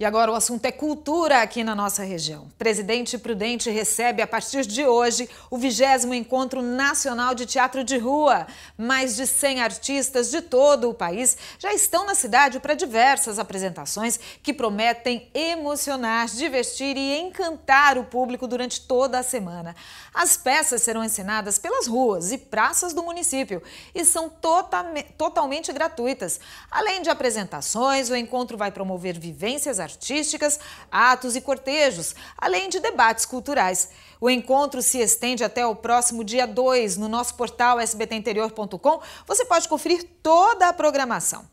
E agora o assunto é cultura aqui na nossa região. Presidente Prudente recebe a partir de hoje o vigésimo Encontro Nacional de Teatro de Rua. Mais de 100 artistas de todo o país já estão na cidade para diversas apresentações que prometem emocionar, divertir e encantar o público durante toda a semana. As peças serão ensinadas pelas ruas e praças do município e são totalmente gratuitas. Além de apresentações, o encontro vai promover vivências artísticas artísticas, atos e cortejos, além de debates culturais. O encontro se estende até o próximo dia 2. No nosso portal sbtinterior.com você pode conferir toda a programação.